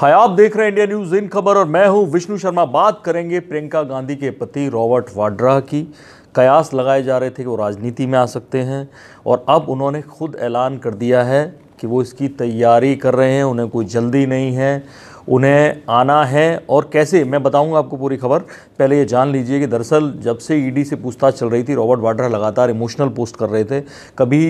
हाय आप देख रहे हैं इंडिया न्यूज इन खबर और मैं हूं विष्णु शर्मा बात करेंगे प्रियंका गांधी के पति रॉबर्ट वाड्रा की कयास लगाए जा रहे थे कि वो राजनीति में आ सकते हैं और अब उन्होंने खुद ऐलान कर दिया है कि वो इसकी तैयारी कर रहे हैं उन्हें कोई जल्दी नहीं है उन्हें आना है और कैसे मैं बताऊंगा आपको पूरी खबर पहले ये जान लीजिए कि दरअसल जब से ईडी से पूछताछ चल रही थी रॉबर्ट वाड्रा लगातार इमोशनल पोस्ट कर रहे थे कभी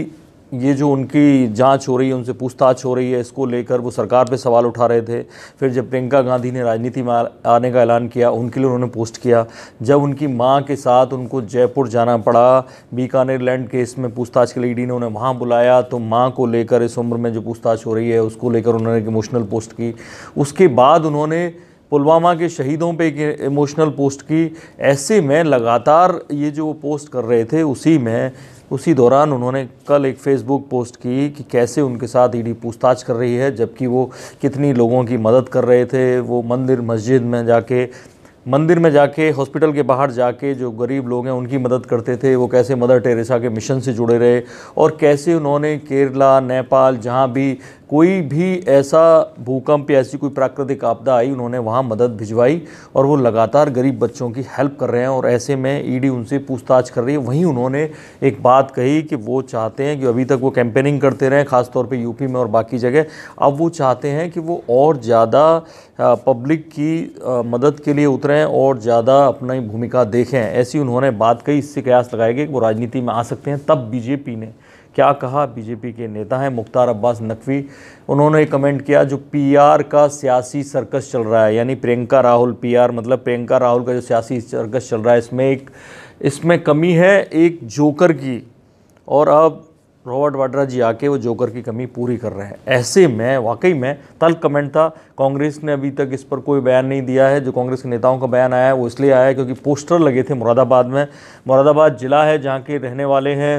ये जो उनकी जांच हो रही है उनसे पूछताछ हो रही है इसको लेकर वो सरकार पे सवाल उठा रहे थे फिर जब प्रियंका गांधी ने राजनीति में आने का ऐलान किया उनके लिए उन्होंने पोस्ट किया जब उनकी माँ के साथ उनको जयपुर जाना पड़ा बीकानेर लैंड केस में पूछताछ के लिए ईडी ने उन्हें वहाँ बुलाया तो माँ को लेकर इस उम्र में जो पूछताछ हो रही है उसको लेकर उन्होंने एक इमोशनल पोस्ट की उसके बाद उन्होंने पुलवामा के शहीदों पे एक इमोशनल पोस्ट की ऐसे में लगातार ये जो वो पोस्ट कर रहे थे उसी में उसी दौरान उन्होंने कल एक फेसबुक पोस्ट की कि कैसे उनके साथ ईडी e पूछताछ कर रही है जबकि वो कितनी लोगों की मदद कर रहे थे वो मंदिर मस्जिद में जाके मंदिर में जाके हॉस्पिटल के बाहर जाके जो गरीब लोग हैं उनकी मदद करते थे वो कैसे मदर टेरेसा के मिशन से जुड़े रहे और कैसे उन्होंने केरला नेपाल जहाँ भी कोई भी ऐसा भूकंप या ऐसी कोई प्राकृतिक आपदा आई उन्होंने वहाँ मदद भिजवाई और वो लगातार गरीब बच्चों की हेल्प कर रहे हैं और ऐसे में ईडी उनसे पूछताछ कर रही है वहीं उन्होंने एक बात कही कि वो चाहते हैं कि अभी तक वो कैंपेनिंग करते रहें ख़ासतौर पर यूपी में और बाकी जगह अब वो चाहते हैं कि वो और ज़्यादा पब्लिक की मदद के लिए उतरें और ज़्यादा अपनी भूमिका देखें ऐसी उन्होंने बात कही इससे कयास लगाएगी कि वो राजनीति में आ सकते हैं तब बीजेपी ने क्या कहा बीजेपी के नेता हैं मुख्तार अब्बास नकवी उन्होंने कमेंट किया जो पीआर का सियासी सर्कस चल रहा है यानी प्रियंका राहुल पीआर मतलब प्रियंका राहुल का जो सियासी सर्कस चल रहा है इसमें एक इसमें कमी है एक जोकर की और अब रॉबर्ट वाड्रा जी आके वो जोकर की कमी पूरी कर रहे हैं ऐसे में वाकई में तल कमेंट था कांग्रेस ने अभी तक इस पर कोई बयान नहीं दिया है जो कांग्रेस के नेताओं का बयान आया है वो इसलिए आया है क्योंकि पोस्टर लगे थे मुरादाबाद में मुरादाबाद ज़िला है जहाँ के रहने वाले हैं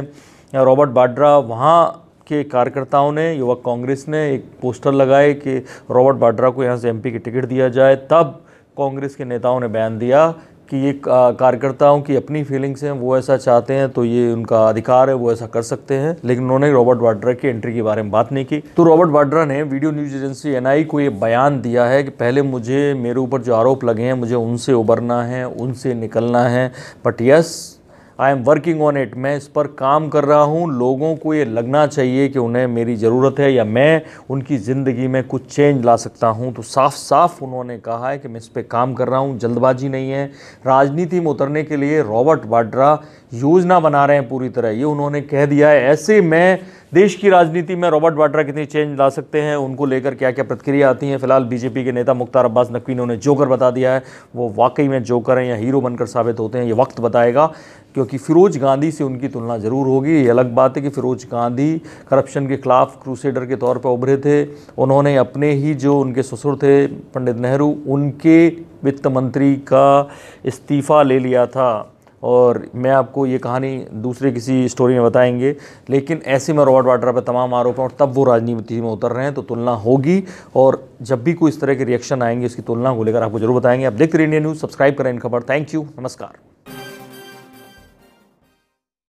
रॉबर्ट बाड्रा वहाँ के कार्यकर्ताओं ने युवा कांग्रेस ने एक पोस्टर लगाए कि रॉबर्ट बाड्रा को यहाँ से एमपी की टिकट दिया जाए तब कांग्रेस के नेताओं ने बयान दिया कि ये कार्यकर्ताओं की अपनी फीलिंग्स हैं वो ऐसा चाहते हैं तो ये उनका अधिकार है वो ऐसा कर सकते हैं लेकिन उन्होंने रॉबर्ट वाड्रा की एंट्री के बारे में बात नहीं की तो रॉबर्ट वाड्रा ने वीडियो न्यूज एजेंसी एन को ये बयान दिया है कि पहले मुझे मेरे ऊपर जो आरोप लगे हैं मुझे उनसे उबरना है उनसे निकलना है but yes I am working on it मैं इस पर काम कर रहा हूँ लोगों को ये लगना चाहिए कि उन्हें मेरी ज़रूरत है या मैं उनकी ज़िंदगी में कुछ चेंज ला सकता हूँ तो साफ साफ उन्होंने कहा है कि मैं इस पर काम कर रहा हूँ जल्दबाजी नहीं है राजनीति में उतरने के लिए रॉबर्ट वाड्रा योजना बना रहे हैं पूरी तरह ये उन्होंने कह दिया है ऐसे में देश की राजनीति में रॉबर्ट वाड्रा कितनी चेंज ला सकते हैं उनको लेकर क्या क्या प्रतिक्रिया आती हैं फिलहाल बीजेपी के नेता मुख्तार अब्बास नकवी ने उन्हें जोकर बता दिया है वो वाकई में जोकर हैं या हीरो बनकर साबित होते हैं ये वक्त बताएगा क्योंकि फिरोज गांधी से उनकी तुलना ज़रूर होगी ये अलग बात है कि फिरोज गांधी करप्शन के खिलाफ क्रूसेडर के तौर पर उभरे थे उन्होंने अपने ही जो उनके ससुर थे पंडित नेहरू उनके वित्त मंत्री का इस्तीफ़ा ले लिया था और मैं आपको ये कहानी दूसरे किसी स्टोरी में बताएंगे लेकिन ऐसे में रॉबर्ट वाड्रा पर तमाम आरोप हैं और तब वो राजनीति में उतर रहे हैं तो तुलना होगी और जब भी कोई इस तरह के रिएक्शन आएंगे उसकी तुलना को लेकर आपको जरूर बताएंगे आप देखते रहिए इंडिया न्यूज़ सब्सक्राइब करें इन खबर थैंक यू नमस्कार